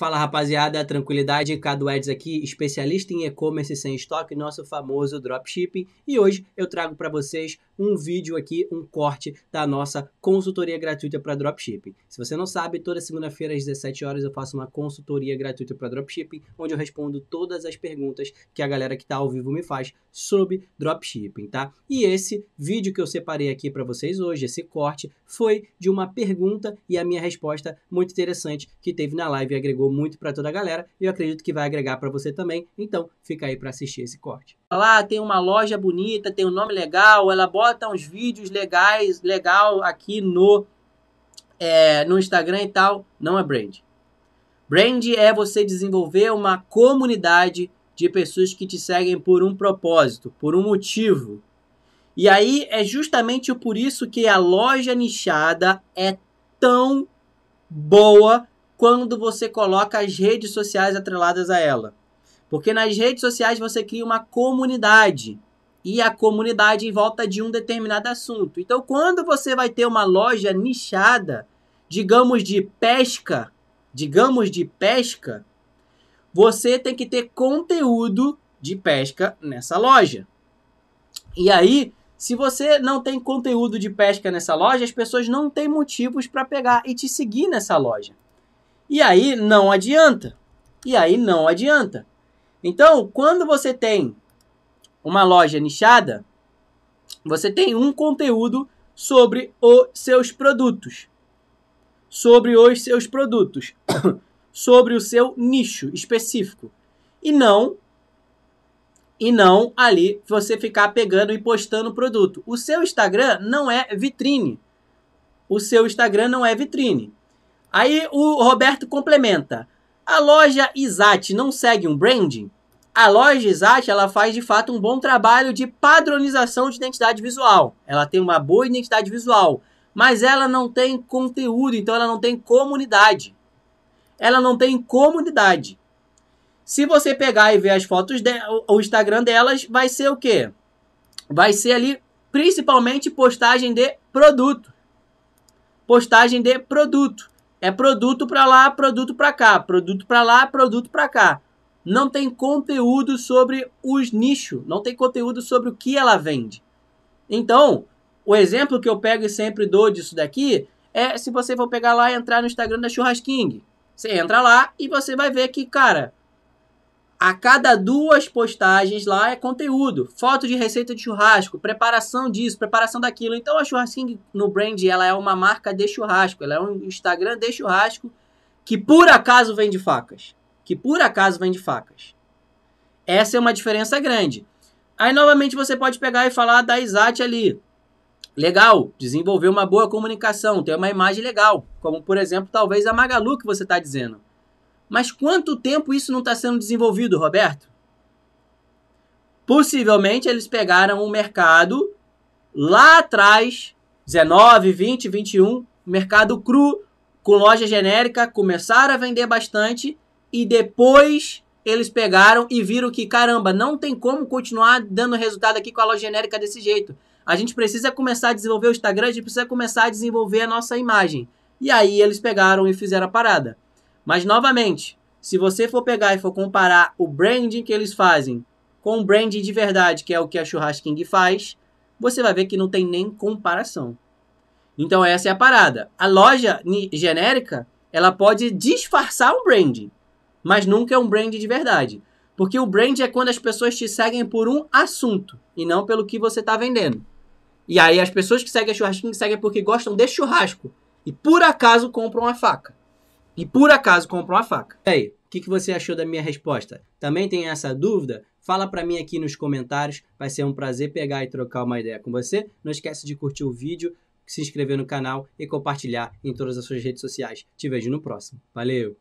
Fala rapaziada, tranquilidade, Cadu Eds aqui, especialista em e-commerce sem estoque, nosso famoso dropshipping. E hoje eu trago para vocês um vídeo aqui, um corte da nossa consultoria gratuita para dropshipping. Se você não sabe, toda segunda-feira às 17 horas eu faço uma consultoria gratuita para dropshipping, onde eu respondo todas as perguntas que a galera que está ao vivo me faz sobre dropshipping, tá? E esse vídeo que eu separei aqui para vocês hoje, esse corte, foi de uma pergunta e a minha resposta muito interessante que teve na live e agregou agregou muito para toda a galera e eu acredito que vai agregar para você também. Então, fica aí para assistir esse corte. Lá tem uma loja bonita, tem um nome legal, ela bota uns vídeos legais, legal aqui no é, no Instagram e tal, não é brand. Brand é você desenvolver uma comunidade de pessoas que te seguem por um propósito, por um motivo. E aí é justamente por isso que a loja nichada é tão boa quando você coloca as redes sociais atreladas a ela. Porque nas redes sociais você cria uma comunidade e a comunidade em volta de um determinado assunto. Então, quando você vai ter uma loja nichada, digamos de pesca, digamos de pesca, você tem que ter conteúdo de pesca nessa loja. E aí, se você não tem conteúdo de pesca nessa loja, as pessoas não têm motivos para pegar e te seguir nessa loja. E aí não adianta. E aí não adianta. Então, quando você tem uma loja nichada, você tem um conteúdo sobre os seus produtos. Sobre os seus produtos. sobre o seu nicho específico. E não e não ali você ficar pegando e postando produto. O seu Instagram não é vitrine. O seu Instagram não é vitrine. Aí o Roberto complementa. A loja Isat não segue um branding? A loja Isat ela faz de fato um bom trabalho de padronização de identidade visual. Ela tem uma boa identidade visual, mas ela não tem conteúdo, então ela não tem comunidade. Ela não tem comunidade. Se você pegar e ver as fotos de, o Instagram delas, vai ser o quê? Vai ser ali principalmente postagem de produto. Postagem de produto. É produto para lá, produto para cá, produto para lá, produto para cá. Não tem conteúdo sobre os nichos, não tem conteúdo sobre o que ela vende. Então, o exemplo que eu pego e sempre dou disso daqui é se você for pegar lá e entrar no Instagram da Churrasking. Você entra lá e você vai ver que, cara, a cada duas postagens lá é conteúdo, foto de receita de churrasco, preparação disso, preparação daquilo. Então a Churrasquinho no Brand, ela é uma marca de churrasco, ela é um Instagram de churrasco que por acaso vende facas, que por acaso vende facas. Essa é uma diferença grande. Aí novamente você pode pegar e falar da Isat ali. Legal, desenvolver uma boa comunicação, ter uma imagem legal, como por exemplo, talvez a Magalu que você está dizendo. Mas quanto tempo isso não está sendo desenvolvido, Roberto? Possivelmente eles pegaram um mercado lá atrás, 19, 20, 21, mercado cru, com loja genérica, começaram a vender bastante e depois eles pegaram e viram que, caramba, não tem como continuar dando resultado aqui com a loja genérica desse jeito. A gente precisa começar a desenvolver o Instagram, a gente precisa começar a desenvolver a nossa imagem. E aí eles pegaram e fizeram a parada. Mas novamente, se você for pegar e for comparar o branding que eles fazem com o branding de verdade, que é o que a Churrasking faz, você vai ver que não tem nem comparação. Então essa é a parada. A loja genérica, ela pode disfarçar um branding, mas nunca é um brand de verdade. Porque o brand é quando as pessoas te seguem por um assunto e não pelo que você está vendendo. E aí as pessoas que seguem a churrasquinho seguem porque gostam de churrasco e por acaso compram a faca e por acaso compra uma faca. E aí, o que, que você achou da minha resposta? Também tem essa dúvida? Fala para mim aqui nos comentários, vai ser um prazer pegar e trocar uma ideia com você. Não esquece de curtir o vídeo, se inscrever no canal e compartilhar em todas as suas redes sociais. Te vejo no próximo. Valeu!